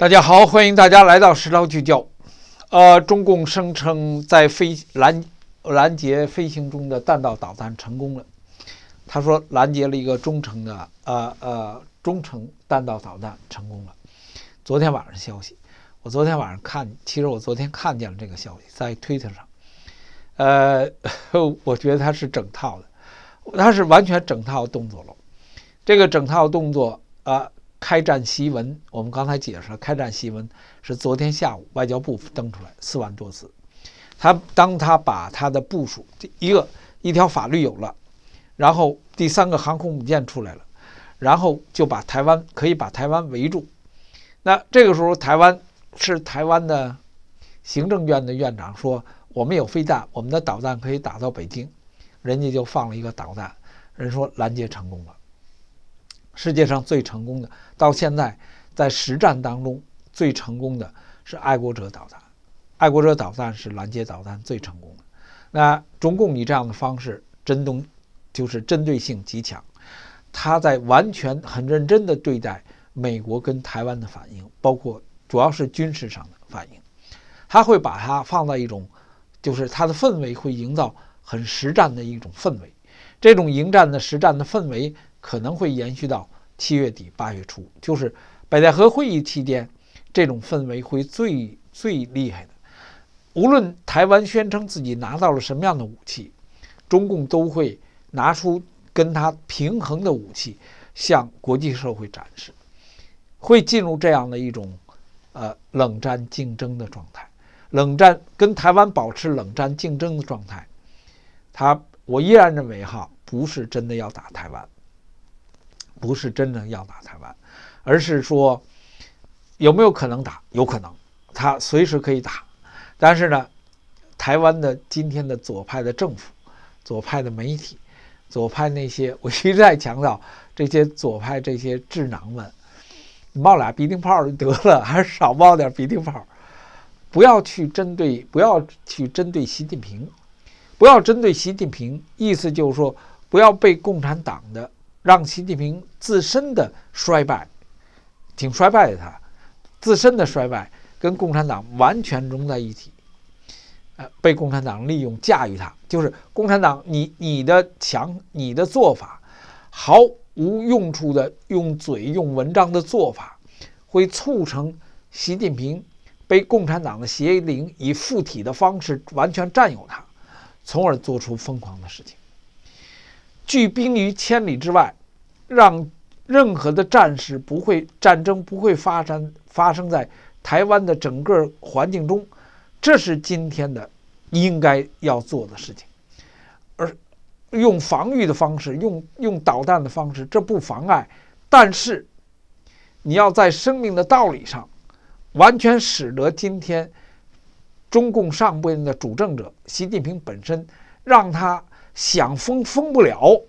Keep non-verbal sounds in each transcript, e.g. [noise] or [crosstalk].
大家好，欢迎大家来到时捞聚焦。呃，中共声称在飞拦拦截飞行中的弹道导弹成功了。他说拦截了一个中程的呃呃中程弹道导弹成功了。昨天晚上消息，我昨天晚上看，其实我昨天看见了这个消息在推特上。呃，[laughs] 我觉得他是整套的，他是完全整套动作了。这个整套动作啊。开战檄文，我们刚才解释了，开战檄文是昨天下午外交部登出来四万多字。他当他把他的部署，第一个一条法律有了，然后第三个航空母舰出来了，然后就把台湾可以把台湾围住。那这个时候，台湾是台湾的行政院的院长说，我们有飞弹，我们的导弹可以打到北京，人家就放了一个导弹，人说拦截成功了。世界上最成功的，到现在在实战当中最成功的是爱国者导弹。爱国者导弹是拦截导弹最成功的。那中共以这样的方式，针东就是针对性极强，他在完全很认真的对待美国跟台湾的反应，包括主要是军事上的反应，他会把它放在一种，就是他的氛围会营造很实战的一种氛围，这种迎战的实战的氛围。可能会延续到七月底八月初，就是北戴河会议期间，这种氛围会最最厉害的。无论台湾宣称自己拿到了什么样的武器，中共都会拿出跟他平衡的武器向国际社会展示，会进入这样的一种呃冷战竞争的状态。冷战跟台湾保持冷战竞争的状态，他我依然认为哈，不是真的要打台湾。不是真正要打台湾，而是说有没有可能打？有可能，他随时可以打。但是呢，台湾的今天的左派的政府、左派的媒体、左派那些，[laughs] 我一直在强调，这些左派这些智囊们，冒俩鼻涕泡就得了，[laughs] 还是少冒点鼻涕泡，不要去针对，不要去针对习近平，不要针对习近平，意思就是说，不要被共产党的。让习近平自身的衰败，挺衰败的他自身的衰败，跟共产党完全融在一起，呃，被共产党利用驾驭他，就是共产党，你你的强，你的做法毫无用处的，用嘴用文章的做法，会促成习近平被共产党的邪灵以附体的方式完全占有他，从而做出疯狂的事情。拒兵于千里之外，让任何的战事不会战争不会发生发生在台湾的整个环境中，这是今天的应该要做的事情。而用防御的方式，用用导弹的方式，这不妨碍，但是你要在生命的道理上完全使得今天中共上边的主政者习近平本身让他。想疯疯不了，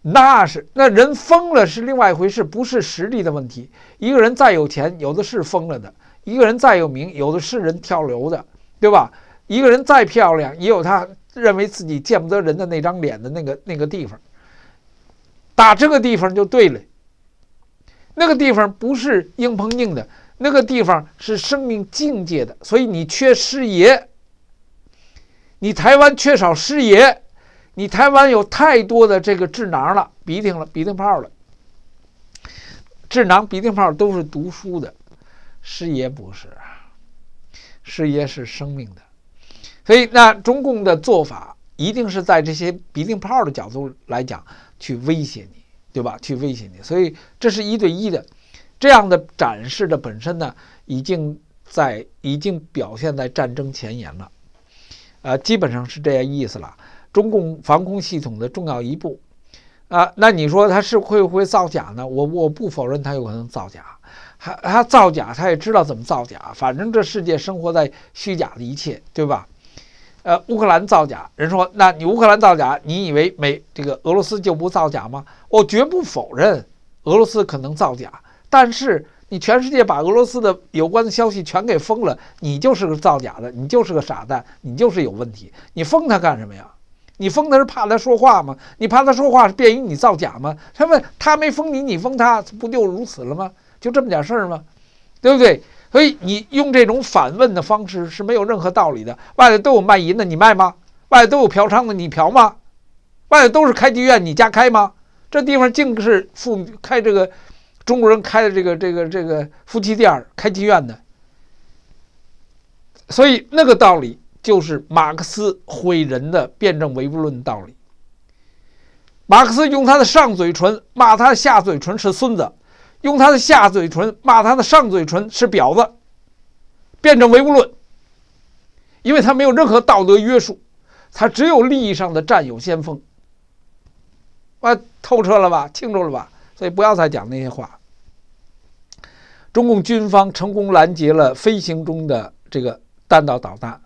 那是那人疯了是另外一回事，不是实力的问题。一个人再有钱，有的是疯了的；一个人再有名，有的是人跳楼的，对吧？一个人再漂亮，也有他认为自己见不得人的那张脸的那个那个地方。打这个地方就对了，那个地方不是硬碰硬的，那个地方是生命境界的，所以你缺视野。你台湾缺少师爷，你台湾有太多的这个智囊了，鼻涕了，鼻涕泡了。智囊鼻涕泡都是读书的，师爷不是，师爷是生命的。所以，那中共的做法一定是在这些鼻涕泡的角度来讲，去威胁你，对吧？去威胁你，所以这是一对一的这样的展示的本身呢，已经在已经表现在战争前沿了。呃，基本上是这样意思了。中共防空系统的重要一步，啊，那你说它是会不会造假呢？我我不否认它有可能造假，它它造假，它也知道怎么造假。反正这世界生活在虚假的一切，对吧？呃，乌克兰造假，人说那你乌克兰造假，你以为美这个俄罗斯就不造假吗？我绝不否认俄罗斯可能造假，但是。你全世界把俄罗斯的有关的消息全给封了，你就是个造假的，你就是个傻蛋，你就是有问题。你封他干什么呀？你封他是怕他说话吗？你怕他说话是便于你造假吗？他们他没封你，你封他不就如此了吗？就这么点事儿吗？对不对？所以你用这种反问的方式是没有任何道理的。外头都有卖淫的，你卖吗？外头都有嫖娼的，你嫖吗？外头都是开妓院，你家开吗？这地方净是父开这个。中国人开的这个这个这个夫妻店开妓院的，所以那个道理就是马克思毁人的辩证唯物论道理。马克思用他的上嘴唇骂他的下嘴唇是孙子，用他的下嘴唇骂他的上嘴唇是婊子，辩证唯物论。因为他没有任何道德约束，他只有利益上的战友先锋。我透彻了吧？清楚了吧？所以不要再讲那些话。中共军方成功拦截了飞行中的这个弹道导弹。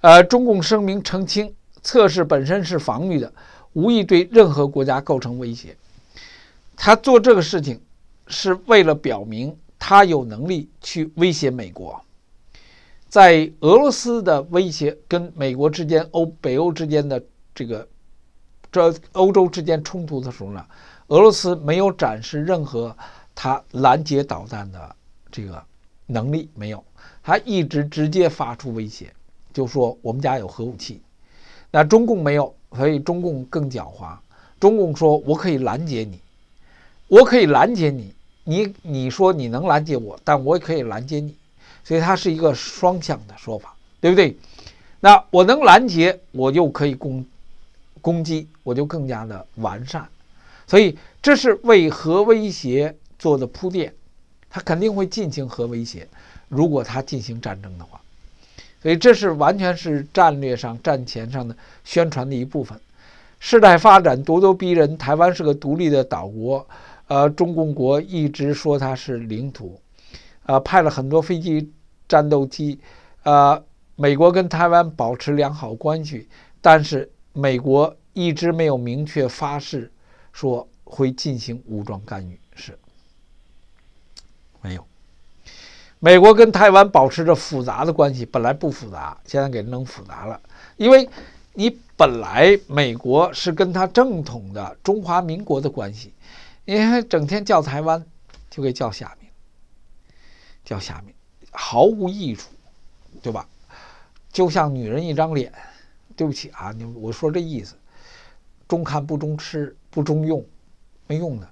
呃，中共声明澄清，测试本身是防御的，无意对任何国家构成威胁。他做这个事情是为了表明他有能力去威胁美国。在俄罗斯的威胁跟美国之间、欧北欧之间的这个这欧洲之间冲突的时候呢，俄罗斯没有展示任何。它拦截导弹的这个能力没有，它一直直接发出威胁，就说我们家有核武器，那中共没有，所以中共更狡猾。中共说我可以拦截你，我可以拦截你，你你说你能拦截我，但我也可以拦截你，所以它是一个双向的说法，对不对？那我能拦截，我又可以攻攻击，我就更加的完善，所以这是为何威胁。做的铺垫，他肯定会进行核威胁。如果他进行战争的话，所以这是完全是战略上、战前上的宣传的一部分。世态发展咄咄逼人，台湾是个独立的岛国，呃，中共国一直说它是领土，呃，派了很多飞机、战斗机，呃，美国跟台湾保持良好关系，但是美国一直没有明确发誓说会进行武装干预，是。没有，美国跟台湾保持着复杂的关系，本来不复杂，现在给弄复杂了。因为，你本来美国是跟他正统的中华民国的关系，你还整天叫台湾，就给叫下面，叫下面毫无益处，对吧？就像女人一张脸，对不起啊，你我说这意思，中看不中吃，不中用，没用的。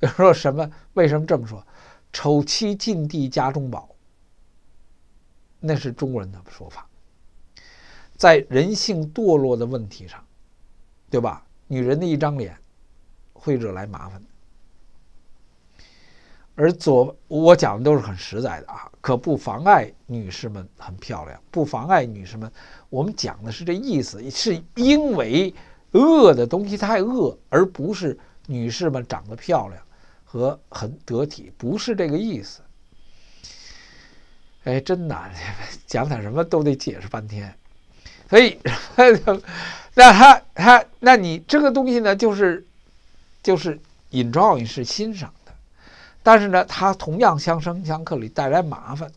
比 [laughs] 如说什么？为什么这么说？丑妻近地家中宝，那是中国人的说法。在人性堕落的问题上，对吧？女人的一张脸会惹来麻烦。而左我讲的都是很实在的啊，可不妨碍女士们很漂亮，不妨碍女士们。我们讲的是这意思，是因为恶的东西太恶，而不是女士们长得漂亮。和很得体不是这个意思，哎，真难，讲点什么都得解释半天，所以，那他他，那你这个东西呢，就是就是 enjoy 是欣赏的，但是呢，他同样相生相克里带来麻烦，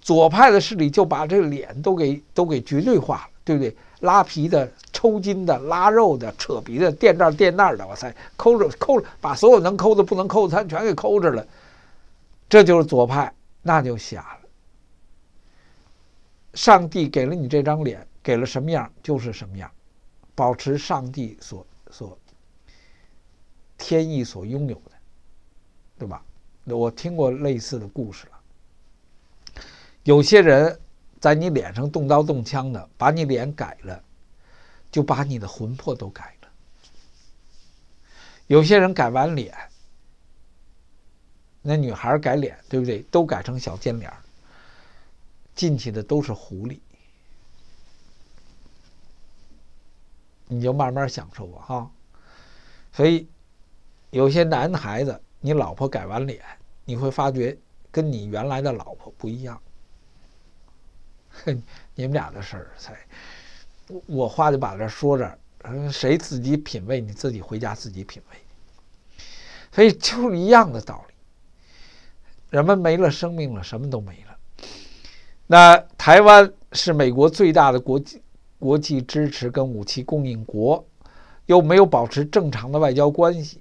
左派的势力就把这脸都给都给绝对化了，对不对？拉皮的、抽筋的、拉肉的、扯皮的、垫这儿垫那儿的，我才抠着抠着，把所有能抠的、不能抠的，他全给抠着了。这就是左派，那就瞎了。上帝给了你这张脸，给了什么样就是什么样，保持上帝所所天意所拥有的，对吧？我听过类似的故事了，有些人。在你脸上动刀动枪的，把你脸改了，就把你的魂魄都改了。有些人改完脸，那女孩改脸，对不对？都改成小尖脸儿。进去的都是狐狸，你就慢慢享受吧，哈。所以，有些男孩子，你老婆改完脸，你会发觉跟你原来的老婆不一样。[laughs] 你们俩的事儿，我我话就把这说着，谁自己品味，你自己回家自己品味。所以就一样的道理，人们没了生命了，什么都没了。那台湾是美国最大的国际国际支持跟武器供应国，又没有保持正常的外交关系，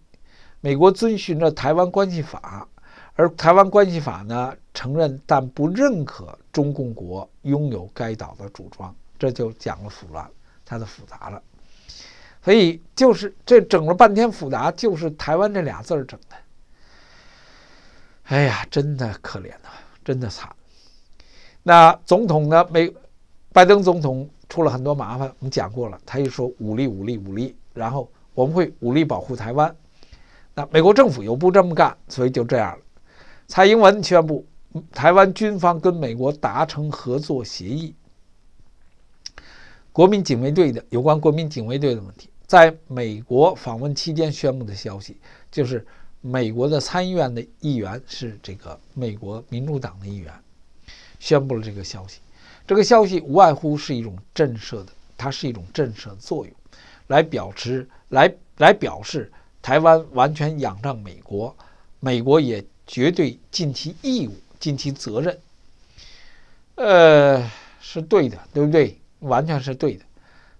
美国遵循着台湾关系法。而台湾关系法呢，承认但不认可中共国拥有该岛的主张，这就讲了复杂，它的复杂了。所以就是这整了半天复杂，就是台湾这俩字儿整的。哎呀，真的可怜呐，真的惨。那总统呢？美拜登总统出了很多麻烦，我们讲过了。他一说武力，武力，武力，然后我们会武力保护台湾。那美国政府又不这么干，所以就这样了。蔡英文宣布，台湾军方跟美国达成合作协议。国民警卫队的有关国民警卫队的问题，在美国访问期间宣布的消息，就是美国的参议院的议员是这个美国民主党的议员，宣布了这个消息。这个消息无外乎是一种震慑的，它是一种震慑作用，来表示来来表示台湾完全仰仗美国，美国也。绝对尽其义务，尽其责任，呃，是对的，对不对？完全是对的。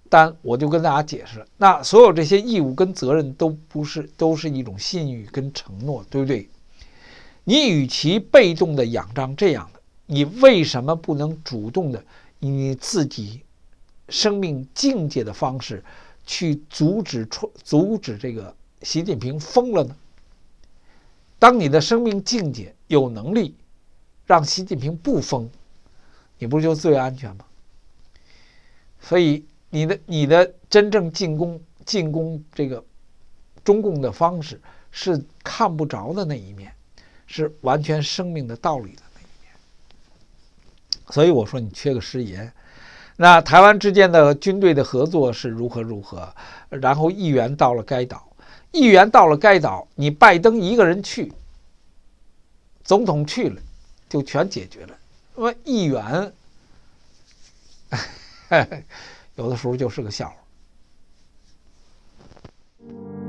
但我就跟大家解释，那所有这些义务跟责任，都不是都是一种信誉跟承诺，对不对？你与其被动的仰仗这样的，你为什么不能主动的你自己生命境界的方式去阻止、阻阻止这个习近平疯了呢？当你的生命境界有能力让习近平不疯，你不就最安全吗？所以你的你的真正进攻进攻这个中共的方式是看不着的那一面，是完全生命的道理的那一面。所以我说你缺个师爷。那台湾之间的军队的合作是如何如何？然后议员到了该岛。议员到了该岛，你拜登一个人去，总统去了，就全解决了。那么议员，[laughs] 有的时候就是个笑话。